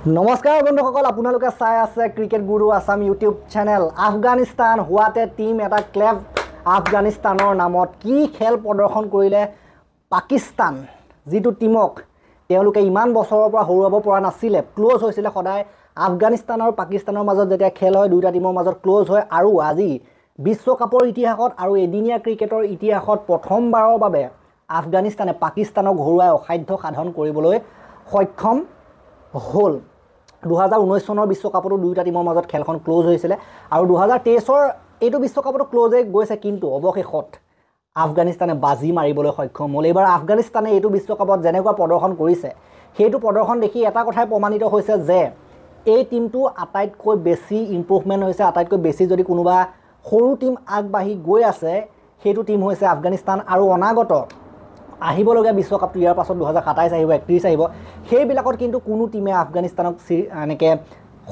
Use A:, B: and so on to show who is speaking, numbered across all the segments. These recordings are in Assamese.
A: নমস্কাৰ বন্ধুসকল আপোনালোকে চাই আছে cricket Guru Assam YouTube channel Afghanistan হোৱাতে টীম এটা ক্লেব আফগানিস্তানৰ নামত কি খেল প্ৰদৰ্শন কৰিলে পাকিস্তান যিটো টীমক তেওঁলোকে ইমান বছৰৰ পৰা হৰুৱাব পৰা নাছিলে ক্ল'জ হৈছিলে সদায় আফগানিস্তান আৰু পাকিস্তানৰ মাজত যেতিয়া খেল হয় দুয়োটা টীমৰ মাজত ক্ল'জ হয় আৰু আজি বিশ্বকাপৰ ইতিহাসত আৰু এদিনীয়া ক্ৰিকেটৰ ইতিহাসত প্ৰথমবাৰৰ বাবে আফগানিস্তানে পাকিস্তানক হৰুৱাই অসাধ্য সাধন কৰিবলৈ সক্ষম হ'ল দুহেজাৰ ঊনৈছ চনৰ বিশ্বকাপতো দুয়োটা টীমৰ মাজত খেলখন ক্ল'জ হৈছিলে আৰু দুহেজাৰ তেইছৰ এইটো বিশ্বকাপতো ক্ল'জেই গৈছে কিন্তু অৱশেষত আফগানিস্তানে বাজি মাৰিবলৈ সক্ষম হ'ল এইবাৰ আফগানিস্তানে এইটো বিশ্বকাপত যেনেকুৱা প্ৰদৰ্শন কৰিছে সেইটো প্ৰদৰ্শন দেখি এটা কথাই প্ৰমাণিত হৈছে যে এই টীমটো আটাইতকৈ বেছি ইম্প্ৰুভমেণ্ট হৈছে আটাইতকৈ বেছি যদি কোনোবা সৰু টীম আগবাঢ়ি গৈ আছে সেইটো টীম হৈছে আফগানিস্তান আৰু অনাগত আহিবলগীয়া বিশ্বকাপটো ইয়াৰ পাছত দুহেজাৰ সাতাইছ আহিব একত্ৰিছ আহিব সেইবিলাকত কিন্তু কোনো টীমে আফগানিস্তানক চি এনেকৈ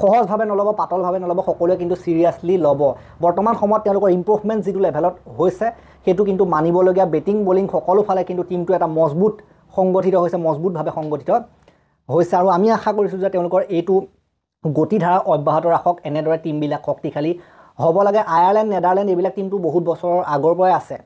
A: সহজভাৱে নল'ব পাতলভাৱে নল'ব সকলোৱে কিন্তু চিৰিয়াছলি ল'ব বৰ্তমান সময়ত তেওঁলোকৰ ইম্প্ৰুভমেণ্ট যিটো লেভেলত হৈছে সেইটো কিন্তু মানিবলগীয়া বেটিং বলিং সকলোফালে কিন্তু টীমটো এটা মজবুত সংগঠিত হৈছে মজবুতভাৱে সংগঠিত হৈছে আৰু আমি আশা কৰিছোঁ যে তেওঁলোকৰ এইটো গতিধাৰা অব্যাহত ৰাখক এনেদৰে টীমবিলাক শক্তিশালী হ'ব লাগে আয়াৰলেণ্ড নেডাৰলেণ্ড এইবিলাক টীমটো বহুত বছৰৰ আগৰ পৰাই আছে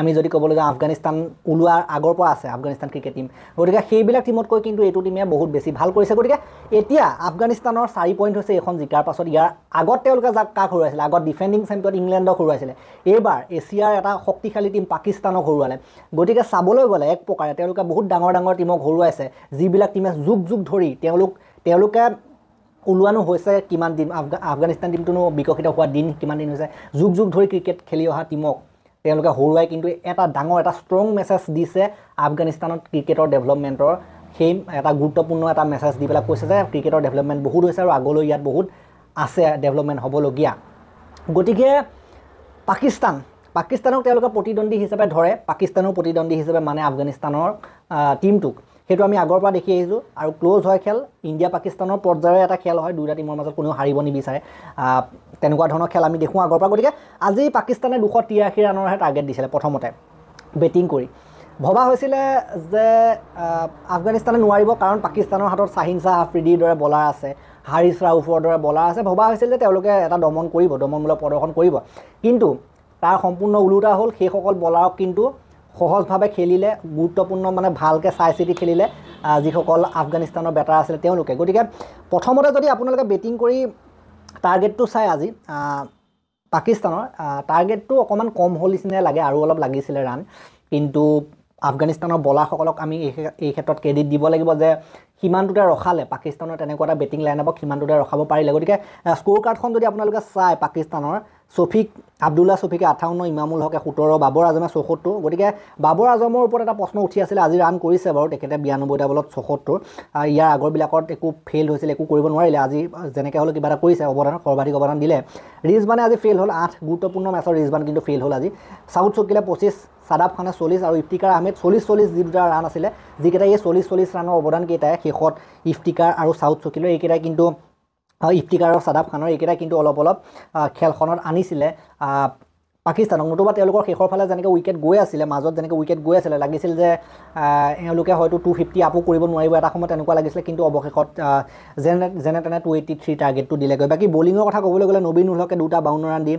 A: আমি যদি ক'বলৈ যাওঁ আফগানিস্তান ওলোৱাৰ আগৰ পৰা আছে আফগানিস্তান ক্ৰিকেট টীম গতিকে সেইবিলাক টীমতকৈ কিন্তু এইটো টীমে বহুত বেছি ভাল কৰিছে গতিকে এতিয়া আফগানিস্তানৰ চাৰি পইণ্ট হৈছে এইখন জিকাৰ পাছত ইয়াৰ আগত তেওঁলোকে যাক কাক হৰুৱাইছিলে আগত ডিফেণ্ডিং চেম্পিয়ন ইংলেণ্ডক হৰুৱাইছিলে এইবাৰ এছিয়াৰ এটা শক্তিশালী টীম পাকিস্তানক হৰুৱালে গতিকে চাবলৈ গ'লে এক প্ৰকাৰে তেওঁলোকে বহুত ডাঙৰ ডাঙৰ টীমক হৰুৱাইছে যিবিলাক টীমে যুগ যুগ ধৰি তেওঁলোক তেওঁলোকে ওলোৱানো হৈছে কিমান দিন আফগানিস্তান টীমটোনো বিকশিত হোৱা দিন কিমান দিন হৈছে যুগ যুগ ধৰি ক্ৰিকেট খেলি অহা টীমক তেওঁলোকে হৰুৱাই কিন্তু এটা ডাঙৰ এটা ষ্ট্ৰং মেছেজ দিছে আফগানিস্তানত ক্ৰিকেটৰ ডেভেলপমেণ্টৰ সেই এটা গুৰুত্বপূৰ্ণ এটা মেছেজ দি পেলাই কৈছে যে ক্ৰিকেটৰ ডেভেলপমেণ্ট বহুত হৈছে আৰু আগলৈ ইয়াত বহুত আছে ডেভেলপমেণ্ট হ'বলগীয়া গতিকে পাকিস্তান পাকিস্তানক তেওঁলোকে প্ৰতিদ্বন্দ্বী হিচাপে ধৰে পাকিস্তানো প্ৰতিদ্বন্দ্বী হিচাপে মানে আফগানিস্তানৰ টীমটোক সেইটো আমি আগৰ পৰা দেখি আহিছোঁ আৰু ক্ল'জ হয় খেল ইণ্ডিয়া পাকিস্তানৰ পৰ্যায়ৰ এটা খেল হয় দুয়োটা টিমৰ মাজত কোনেও হাৰিব নিবিচাৰে তেনেকুৱা ধৰণৰ খেল আমি দেখোঁ আগৰ পৰা গতিকে আজি পাকিস্তানে দুশ তিৰাশী ৰাণৰহে টাৰ্গেট দিছিলে প্ৰথমতে বেটিং কৰি ভবা হৈছিলে যে আফগানিস্তানে নোৱাৰিব কাৰণ পাকিস্তানৰ হাতত শাহিন শ্বাহ আফ্ৰিডিৰ দৰে বলাৰ আছে হাৰিছ ৰাউফৰ দৰে বলাৰ আছে ভবা হৈছিল যে তেওঁলোকে এটা দমন কৰিব দমনমূলক প্ৰদৰ্শন কৰিব কিন্তু তাৰ সম্পূৰ্ণ ওলোটা হ'ল সেইসকল বলাৰক কিন্তু সহজভাৱে খেলিলে গুৰুত্বপূৰ্ণ মানে ভালকৈ চাই চিতি খেলিলে যিসকল আফগানিস্তানৰ বেটাৰ আছিলে তেওঁলোকে গতিকে প্ৰথমতে যদি আপোনালোকে বেটিং কৰি টাৰ্গেটটো চাই আজি পাকিস্তানৰ টাৰ্গেটটো অকণমান কম হ'ল নিচিনাই লাগে আৰু অলপ লাগিছিলে ৰাণ কিন্তু আফগানিস্তানৰ বলাৰসকলক আমি এই ক্ষেত্ৰত ক্ৰেডিট দিব লাগিব যে সিমানটোতে ৰখালে পাকিস্তানৰ তেনেকুৱা এটা বেটিং লাইনআপক সিমানটোতে ৰখাব পাৰিলে গতিকে স্ক'ৰ কাৰ্ডখন যদি আপোনালোকে চায় পাকিস্তানৰ চফিক আব্দুল্লা চফিকে আঠাৱন্ন ইমামুল হকে সোতৰ বাবৰ আজমে চৌসত্তৰ গতিকে বাবৰ আজমৰ ওপৰত এটা প্ৰশ্ন উঠি আছিলে আজি ৰাণ কৰিছে বাৰু তেখেতে বিৰানব্বৈটা বলত চৌসত্তৰ ইয়াৰ আগৰবিলাকত একো ফেইল হৈছিলে একো কৰিব নোৱাৰিলে আজি যেনেকৈ হ'লেও কিবা এটা কৰিছে অৱদান সৰ্বাধিক অৱদান দিলে ৰিজবানে আজি ফেইল হ'ল আঠ গুৰুত্বপূৰ্ণ মেচৰ ৰিজবান কিন্তু ফেইল হ'ল আজি চাউথ চকিলে পঁচিছ চাদাব খানে চল্লিছ আৰু ইফতিকাৰ আহমেদ চল্লিছ চল্লিছ যি দুটা ৰাণ আছিলে যিকেইটা এই চল্লিছ চল্লিছ ৰাণৰ অৱদানকেইটাই শেষত ইফতিকাৰ আৰু চাউথ চকিলৈ এইকেইটাই কিন্তু ইফতিকাৰ আৰু চাদাব খানৰ এইকেইটাই কিন্তু অলপ অলপ খেলখনত আনিছিলে পাকিস্তানক নতুবা তেওঁলোকৰ শেষৰ ফালে যেনেকৈ উইকেট গৈ আছিলে মাজত যেনেকৈ উইকেট গৈ আছিলে লাগিছিল যে এওঁলোকে হয়তো টু ফিফটি আপো কৰিব নোৱাৰিব এটা সময়ত তেনেকুৱা লাগিছিলে কিন্তু অৱশেষত যেনে যেনে তেনে টু এইটি থ্ৰী টাৰ্গেটটো দিলেগৈ বাকী বলিঙৰ কথা ক'বলৈ গ'লে নবীন উলহকে দুটা বাউণ্ড ৰাণ দি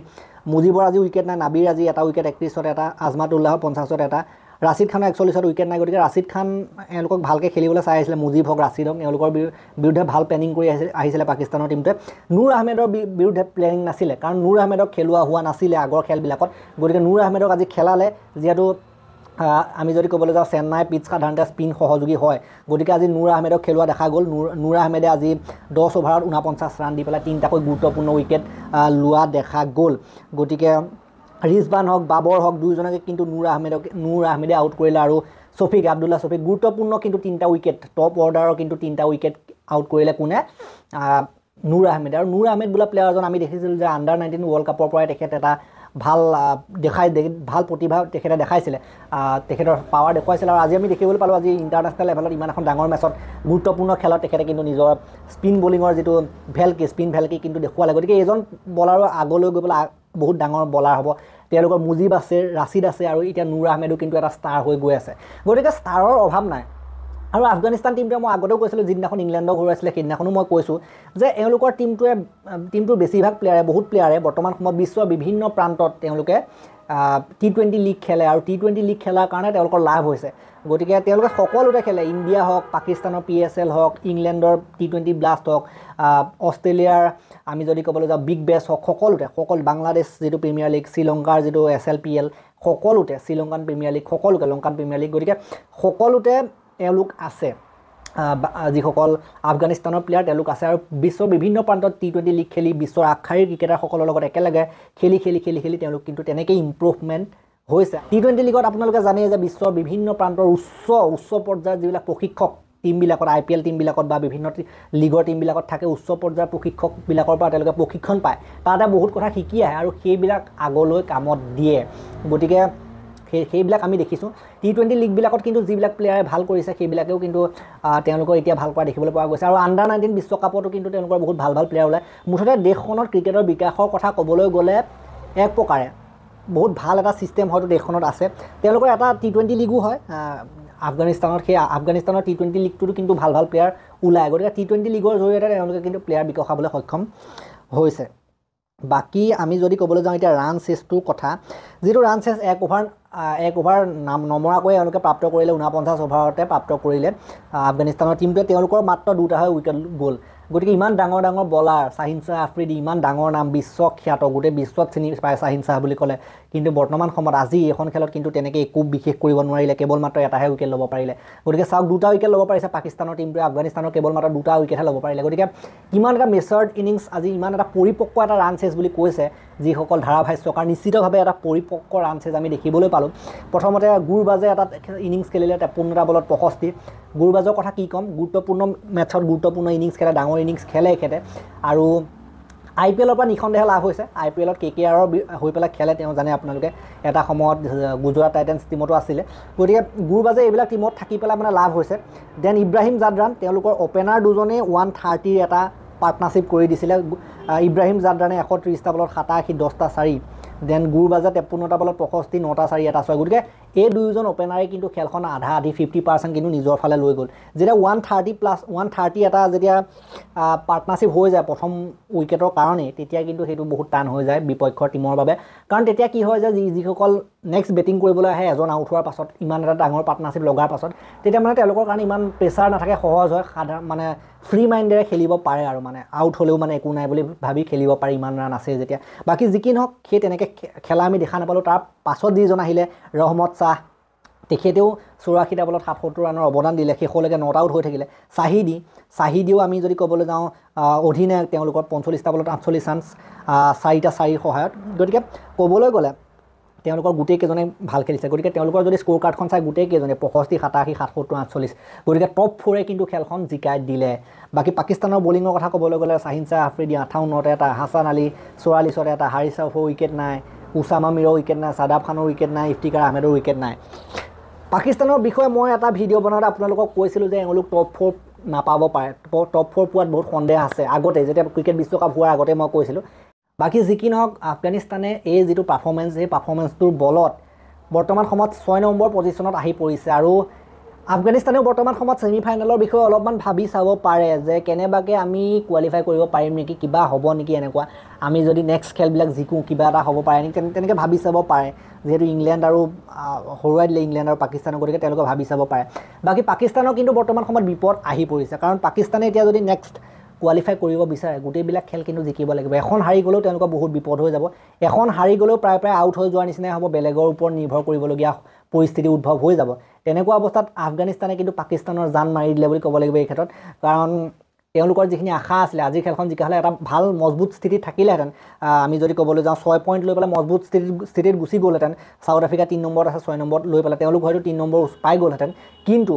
A: মুজিবৰ আজি উইকেট নাই নাবিৰ আজি এটা উইকেট একত্ৰিছত এটা আজমাত উল্লাহৰ পঞ্চাছত এটা ৰাছিদ খানৰ একচল্লিছত উইকেট নাই গতিকে ৰাছিদ খান এওঁলোকক ভালকৈ খেলিবলৈ চাই আহিছিলে মুজিব হওক ৰাছিদ হওক এওঁলোকৰ বিৰুদ্ধে ভাল প্লেনিং কৰি আহিছিল আহিছিলে পাকিস্তানৰ টিমটোৱে নুৰ আহমেদৰ বিৰুদ্ধে প্লেনিং নাছিলে কাৰণ নুৰ আহমেদক খেলোৱা হোৱা নাছিলে আগৰ খেলবিলাকত গতিকে নুৰ আহমেদক আজি খেলালে যিহেতু আমি যদি ক'বলৈ যাওঁ চেন্নাই পিটছ সাধাৰণতে স্পিন সহযোগী হয় গতিকে আজি নুৰ আহমেদক খেলোৱা দেখা গ'ল নুৰ নূৰ আহমেদে আজি দহ অভাৰত ঊনপঞ্চাছ ৰাণ দি পেলাই তিনিটাকৈ গুৰুত্বপূৰ্ণ উইকেট লোৱা দেখা গ'ল গতিকে ৰিজবান হওক বাবৰ হওক দুয়োজনকে কিন্তু নুৰ আহমেদক নুৰ আহমেদে আউট কৰিলে আৰু ছফিক আব্দুল্লা ছফিক গুৰুত্বপূৰ্ণ কিন্তু তিনিটা উইকেট টপ অৰ্ডাৰৰ কিন্তু তিনিটা উইকেট আউট কৰিলে কোনে নুৰ আহমেদ আৰু নূৰ আহমেদ বোলা প্লেয়াৰজন আমি দেখিছিলোঁ যে আণ্ডাৰ নাইণ্টিন ৱৰ্ল্ড কাপৰ পৰাই তেখেত এটা ভাল দেখাই ভাল প্ৰতিভা তেখেতে দেখাইছিলে তেখেতৰ পাৱাৰ দেখুৱাইছিলে আৰু আজি আমি দেখিবলৈ পালোঁ আজি ইণ্টাৰনেশ্যনেল লেভেলত ইমান এখন ডাঙৰ মেচত গুৰুত্বপূৰ্ণ খেলত তেখেতে কিন্তু নিজৰ স্পিন বলিঙৰ যিটো ভেলকি স্পিন ভেলকি কিন্তু দেখুৱালে গতিকে এজন বলাৰৰ আগলৈ গৈ পেলাই বহুত ডাঙৰ বলাৰ হ'ব তেওঁলোকৰ মুজিব আছে ৰাছিদ আছে আৰু এতিয়া নুৰ আহমেদো কিন্তু এটা ষ্টাৰ হৈ গৈ আছে গতিকে ষ্টাৰৰ অভাৱ নাই আৰু আফগানিস্তান টিমটোৱে মই আগতেও কৈছিলোঁ যিদিনাখন ইংলেণ্ডক হৰুৱাইছিলে সেইদিনাখনো মই কৈছোঁ যে এওঁলোকৰ টীমটোৱে টিমটোৰ বেছিভাগ প্লেয়াৰে বহুত প্লেয়াৰে বৰ্তমান সময়ত বিশ্বৰ বিভিন্ন প্ৰান্তত তেওঁলোকে টি টুৱেণ্টি লীগ খেলে আৰু টি টুৱেণ্টি লীগ খেলাৰ কাৰণে তেওঁলোকৰ লাভ হৈছে গতিকে তেওঁলোকে সকলোতে খেলে ইণ্ডিয়া হওক পাকিস্তানৰ পি এছ এল হওক ইংলেণ্ডৰ টি টুৱেণ্টি ব্লাষ্ট হওক অষ্ট্ৰেলিয়াৰ আমি যদি ক'বলৈ যাওঁ বিগ বেছ হওক সকলোতে সকলো বাংলাদেশ যিটো প্ৰিমিয়াৰ লীগ শ্ৰীলংকাৰ যিটো এছ এল পি এল সকলোতে শ্ৰীলংকান প্ৰিমিয়াৰ লীগ সকলোকে লংকান প্ৰিমিয়াৰ লীগ গতিকে সকলোতে এওঁলোক আছে যিসকল আফগানিস্তানৰ প্লেয়াৰ তেওঁলোক আছে আৰু বিশ্বৰ বিভিন্ন প্ৰান্তত টি টুৱেণ্টি লীগ খেলি বিশ্বৰ আগশাৰীৰ ক্ৰিকেটাৰসকলৰ লগত একেলগে খেলি খেলি খেলি খেলি তেওঁলোক কিন্তু তেনেকৈ ইম্প্ৰুভমেণ্ট হৈছে টি টুৱেণ্টি লীগত আপোনালোকে জানেই যে বিশ্বৰ বিভিন্ন প্ৰান্তৰ উচ্চ উচ্চ পৰ্যায়ৰ যিবিলাক প্ৰশিক্ষক টিমবিলাকত আই পি এল টীমবিলাকত বা বিভিন্ন লীগৰ টীমবিলাকত থাকে উচ্চ পৰ্যায়ৰ প্ৰশিক্ষকবিলাকৰ পৰা তেওঁলোকে প্ৰশিক্ষণ পায় তাতে বহুত কথা শিকি আহে আৰু সেইবিলাক আগলৈ কামত দিয়ে গতিকে সেই সেইবিলাক আমি দেখিছোঁ টি টুৱেণ্টি লীগবিলাকত কিন্তু যিবিলাক প্লেয়াৰে ভাল কৰিছে সেইবিলাকেও কিন্তু তেওঁলোকৰ এতিয়া ভাল কৰা দেখিবলৈ পোৱা গৈছে আৰু আণ্ডাৰ নাইণ্টিন বিশ্বকাপতো কিন্তু তেওঁলোকৰ বহুত ভাল ভাল প্লেয়াৰ ওলায় মুঠতে দেশখনত ক্ৰিকেটৰ বিকাশৰ কথা ক'বলৈ গ'লে এক প্ৰকাৰে বহুত ভাল এটা ছিষ্টেম হয়তো দেশখনত আছে তেওঁলোকৰ এটা টি টুৱেণ্টি লীগো হয় আফগানিস্তানত সেই আফগানিস্তানৰ টি টুৱেণ্টি লীগটোতো কিন্তু ভাল ভাল প্লেয়াৰ ওলায় গতিকে টি টুৱেণ্টি লীগৰ জৰিয়তে তেওঁলোকে কিন্তু প্লেয়াৰ বিকশাবলৈ সক্ষম হৈছে বাকী আমি যদি ক'বলৈ যাওঁ এতিয়া ৰান চেছটোৰ কথা যিটো ৰান চেছ এক অভাৰ এক অভাৰ নাম নমৰাকৈ এওঁলোকে প্ৰাপ্ত কৰিলে ঊনপঞ্চাছ অভাৰতে প্ৰাপ্ত কৰিলে আফগানিস্তানৰ টিমটোৱে তেওঁলোকৰ মাত্ৰ দুটাহে উইকেট গ'ল গতিকে ইমান ডাঙৰ ডাঙৰ বলাৰ চাহিন শ্বাহ আফ্ৰিদি ইমান ডাঙৰ নাম বিশ্ব খ্যাত গোটেই বিশ্বত চিনি পায় চাহিন শ্বাহ বুলি ক'লে কিন্তু বৰ্তমান সময়ত আজি এইখন খেলত কিন্তু তেনেকৈ একো বিশেষ কৰিব নোৱাৰিলে কেৱল মাত্ৰ এটাহে উইকেট ল'ব পাৰিলে গতিকে চাওক দুটা উইকেট ল'ব পাৰিছে পাকিস্তানৰ টীমটোৱে আফগানিস্তানৰ কেৱল মাত্ৰ দুটা উইকেটহে ল'ব পাৰিলে গতিকে কিমান এটা মেচৰ্ড ইনিংছ আজি ইমান এটা পৰিপক্ক এটা ৰান চেছ বুলি কৈছে যিসকল ধাৰাভাষ্য কাৰণ নিশ্চিতভাৱে এটা পৰিপক্ক ৰান চেছ আমি দেখিবলৈ পালোঁ প্ৰথমতে গুৰবাজে এটা ইনিংছ খেলিলে তেপন্নটা বলত পঁষষ্ঠি গুৰুবাজৰ কথা কি ক'ম গুৰুত্বপূৰ্ণ মেটছত গুৰুত্বপূৰ্ণ ইনিংছ খেলে ডাঙৰ ডাঙৰ ইনিংছ খেলে এখেতে আৰু আই পি এলৰ পৰা নিসন্দেহে লাভ হৈছে আই পি এলত কে কে আৰৰ হৈ পেলাই খেলে তেওঁ জানে আপোনালোকে এটা সময়ত গুজৰাট টাইটেন্স টিমতো আছিলে গতিকে বাজে এইবিলাক টীমত থাকি পেলাই মানে লাভ হৈছে দেন ইব্ৰাহিম জাদৰাণ তেওঁলোকৰ অ'পেনাৰ দুজনেই ওৱান থাৰ্টিৰ এটা পাৰ্টনাৰশ্বিপ কৰি দিছিলে ইব্ৰাহিম জাদৰাণে এশ ত্ৰিছটা বলত সাতাশী দহটা চাৰি দেন গুৰ গুৰবাজা তেপন্নটা বলত পঁষষ্ঠি নটা চাৰি এটা ছয় গতিকে এই দুয়োজন অ'পেনাৰে কিন্তু খেলখন আধা আধি ফিফটি পাৰ্চেণ্ট কিন্তু নিজৰ ফালে লৈ গ'ল যেতিয়া one thirty plus one thirty এটা যেতিয়া পাৰ্টনাৰশ্বিপ হৈ যায় প্ৰথম উইকেটৰ কাৰণেই তেতিয়া কিন্তু সেইটো বহুত টান হৈ যায় বিপক্ষৰ টীমৰ বাবে কাৰণ তেতিয়া কি হয় যে যি যিসকল নেক্সট বেটিং কৰিবলৈ আহে এজন আউট হোৱাৰ পাছত ইমান এটা ডাঙৰ পাত নাছিল লগাৰ পাছত তেতিয়া মানে তেওঁলোকৰ কাৰণে ইমান প্ৰেছাৰ নাথাকে সহজ হয় সাধাৰণ মানে ফ্ৰী মাইণ্ডেৰে খেলিব পাৰে আৰু মানে আউট হ'লেও মানে একো নাই বুলি ভাবি খেলিব পাৰে ইমান ৰাণ আছে যেতিয়া বাকী যি কি নহওক সেই তেনেকৈ খেলা আমি দেখা নাপালোঁ তাৰ পাছত যিজন আহিলে ৰহমত শ্বাহ তেখেতেও চৌৰাশীটা বলত সাতসত্তৰ ৰাণৰ অৱদান দিলে শেষলৈকে নট আউট হৈ থাকিলে চাহিদি চাহিদিও আমি যদি ক'বলৈ যাওঁ অধিনায়ক তেওঁলোকৰ পঞ্চল্লিছটা বলত আঠচল্লিছ ৰাণ চাৰিটা চাৰিৰ সহায়ত গতিকে ক'বলৈ গ'লে তেওঁলোকৰ গোটেইকেইজনে ভাল খেলিছে গতিকে তেওঁলোকৰ যদি স্ক'ৰ কাৰ্ডখন চাই গোটেইকেইজনে পয়ষষ্ঠি সাতাশী সাতসত্তৰ আঠচল্লিছ গতিকে টপ ফ'ৰে কিন্তু খেলখন জিকাই দিলে বাকী পাকিস্তানৰ বলিঙৰ কথা ক'বলৈ গ'লে চাহিন শ্বাহ আফ্ৰিদি আঠাৱন্নত এটা হাছান আলী চৌৰাল্লিছত এটা হাৰিছ অফৰ উইকেট নাই উছামা মিৰৰ উইকেট নাই চাদাব খানৰ উইকেট নাই ইফতিকাৰ আহমেদৰ উইকেট নাই পাকিস্তানৰ বিষয়ে মই এটা ভিডিঅ' বনাওঁতে আপোনালোকক কৈছিলোঁ যে এওঁলোক টপ ফ'ৰ নাপাব পাৰে টপ ফ'ৰ পোৱাত বহুত সন্দেহ আছে আগতে যেতিয়া ক্ৰিকেট বিশ্বকাপ হোৱাৰ আগতে মই কৈছিলোঁ বাকী যি কি নহওক আফগানিস্তানে এই যিটো পাৰফৰ্মেঞ্চ এই পাৰ্ফৰ্মেঞ্চটোৰ বলত বৰ্তমান সময়ত ছয় নম্বৰ পজিশ্যনত আহি পৰিছে আৰু আফগানিস্তানেও বৰ্তমান সময়ত ছেমি ফাইনেলৰ বিষয়ে অলপমান ভাবি চাব পাৰে যে কেনেবাকৈ আমি কোৱালিফাই কৰিব পাৰিম নেকি কিবা হ'ব নেকি এনেকুৱা আমি যদি নেক্সট খেলবিলাক জিকোঁ কিবা এটা হ'ব পাৰে নেকি তেনে তেনেকৈ ভাবি চাব পাৰে যিহেতু ইংলেণ্ড আৰু হৰুৱাই দিলে ইংলেণ্ড আৰু পাকিস্তানৰ গতিকে তেওঁলোকে ভাবি চাব পাৰে বাকী পাকিস্তানৰ কিন্তু বৰ্তমান সময়ত বিপদ আহি পৰিছে কাৰণ পাকিস্তানে এতিয়া যদি নেক্সট কোৱালিফাই কৰিব বিচাৰে গোটেইবিলাক খেল কিন্তু জিকিব লাগিব এখন হাৰি গ'লেও তেওঁলোকৰ বহুত বিপদ হৈ যাব এখন হাৰি গ'লেও প্ৰায় প্ৰায় আউট হৈ যোৱাৰ নিচিনাই হ'ব বেলেগৰ ওপৰত নিৰ্ভৰ কৰিবলগীয়া পৰিস্থিতি উদ্ভৱ হৈ যাব তেনেকুৱা অৱস্থাত আফগানিস্তানে কিন্তু পাকিস্তানৰ জান মাৰি দিলে বুলি ক'ব লাগিব এই ক্ষেত্ৰত কাৰণ তেওঁলোকৰ যিখিনি আশা আছিলে আজিৰ খেলখন জিকা হ'লে এটা ভাল মজবুত স্থিতিত থাকিলেহেঁতেন আমি যদি ক'বলৈ যাওঁ ছয় পইণ্ট লৈ পেলাই মজবুত স্থিতিত স্থিতিত গুচি গ'লহেঁতেন চাউথ আফ্ৰিকা তিনি নম্বৰত আছে ছয় নম্বৰত লৈ পেলাই তেওঁলোক হয়তো তিনি নম্বৰ পাই গ'লহেঁতেন কিন্তু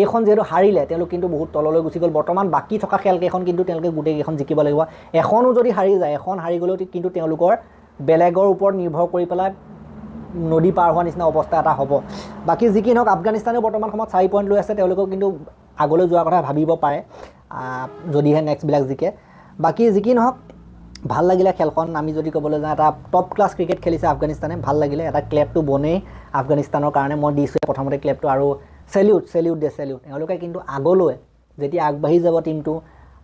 A: এইখন যিহেতু হাৰিলে তেওঁলোক কিন্তু বহুত তললৈ গুচি গ'ল বৰ্তমান বাকী থকা খেলকেইখন কিন্তু তেওঁলোকে গোটেইকেইখন জিকিব লাগিব এখনো যদি হাৰি যায় এখন হাৰি গ'লেও কিন্তু তেওঁলোকৰ বেলেগৰ ওপৰত নিৰ্ভৰ কৰি পেলাই নদী পাৰ হোৱাৰ নিচিনা অৱস্থা এটা হ'ব বাকী যি কি নহওক আফগানিস্তানেও বৰ্তমান সময়ত চাৰি পইণ্ট লৈ আছে তেওঁলোকেও কিন্তু আগলৈ যোৱাৰ কথা ভাবিব পাৰে যদিহে নেক্সটবিলাক জিকে বাকী যি কি নহওক ভাল লাগিলে খেলখন আমি যদি ক'বলৈ যাওঁ এটা টপ ক্লাছ ক্ৰিকেট খেলিছে আফগানিস্তানে ভাল লাগিলে এটা ক্লেবটো বনেই আফগানিস্তানৰ কাৰণে মই দিছোঁ প্ৰথমতে ক্লেবটো আৰু চেলিউট চেলিউট দে চেলিউট তেওঁলোকে কিন্তু আগলৈ যেতিয়া আগবাঢ়ি যাব টীমটো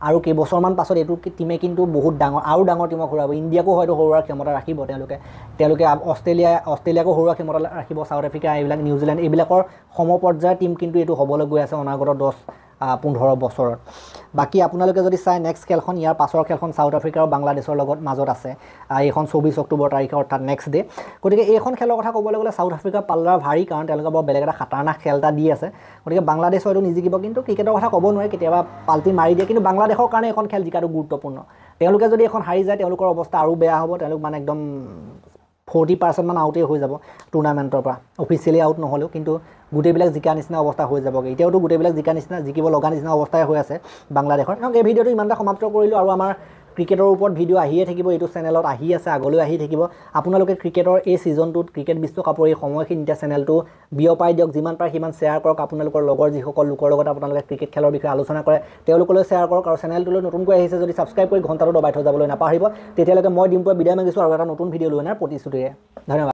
A: আৰু কেইবছৰমান পাছত এইটো টিমে কিন্তু বহুত ডাঙৰ আৰু ডাঙৰ টীমক হৰুৱাব ইণ্ডিয়াকো হয়তো সৰুৱাৰ ক্ষমতা ৰাখিব তেওঁলোকে তেওঁলোকে অষ্ট্ৰেলিয়া অষ্ট্ৰেলিয়াকো সৰুৱা ক্ষমতা ৰাখিব চাউথ আফ্ৰিকা এইবিলাক নিউজিলেণ্ড এইবিলাকৰ সমপৰ্যায়ৰ টীম কিন্তু এইটো হ'বলৈ গৈ আছে অনাগত দহ পোন্ধৰ বছৰত বাকী আপোনালোকে যদি চাই নেক্সট খেলখন ইয়াৰ পাছৰ খেলখন ছাউথ আফ্ৰিকা আৰু বাংলাদেশৰ লগত মাজত আছে এইখন চৌবিছ অক্টোবৰ তাৰিখে অৰ্থাৎ নেক্সট ডে' গতিকে এইখন খেলৰ কথা ক'বলৈ গ'লে ছাউথ আফ্ৰিকা পাল্লাৰ ভাৰী কাৰণ তেওঁলোকে বৰ বেলেগ এটা খাতাৰনাক খেল এটা দি আছে গতিকে বাংলাদেশৰ এইটো নিজিকিব কিন্তু ক্ৰিকেটৰ কথা ক'ব নোৱাৰে কেতিয়াবা পাল্টি মাৰি দিয়ে কিন্তু বাংলাদেশৰ কাৰণে এখন খেল জিকাটো গুৰুত্বপূৰ্ণ তেওঁলোকে যদি এখন হাৰি যায় তেওঁলোকৰ অৱস্থা আৰু বেয়া হ'ব তেওঁলোক মানে একদম ফৰ্টি পাৰ্চেণ্টমান আউটেই হৈ যাব টুৰ্ণামেণ্টৰ পৰা অফিচিয়েলি আউট নহ'লেও কিন্তু গোটেইবিলাক জিকা নিচিনা অৱস্থা হৈ যাবগৈ এতিয়াওতো গোটেইবিলাক জিকা নিচিনা জিকিব লগা নিচিনা অৱস্থাই হৈ আছে বাংলাদেশৰ এই ভিডিঅ'টো ইমানতে সমাপ্ত কৰিলোঁ আৰু আমাৰ ক্ৰিকেটৰ ওপৰত ভিডিঅ' আহিয়ে থাকিব এইটো চেনেলত আহি আছে আগলৈ আহি থাকিব আপোনালোকে ক্ৰিকেটৰ এই ছিজনটোত ক্ৰিকেট বিশ্বকাপৰ এই সময়খিনি এতিয়া চেনেলটো বিয়পাই দিয়ক যিমান পাৰে সিমান শ্বেয়াৰ কৰক আপোনালোকৰ লগৰ যিসকল লোকৰ লগত আপোনালোকে ক্ৰিকেট খেলৰ বিষয়ে আলোচনা কৰে তেওঁলোকলৈ শ্বেয়াৰ কৰক আৰু চেনেলটোলৈ নতুনকৈ আহিছে যদি ছাবস্ক্ৰাইব কৰি ঘণ্টাটো দবাই থৈ যাবলৈ নাপাহৰিব তেতিয়ালৈকে মই দিম পোৱা বিদায় মাগিছোঁ আৰু এটা নতুন ভিডিঅ' লৈ অনাৰ প্ৰতিশ্ৰুতিৰে ধন্যবাদ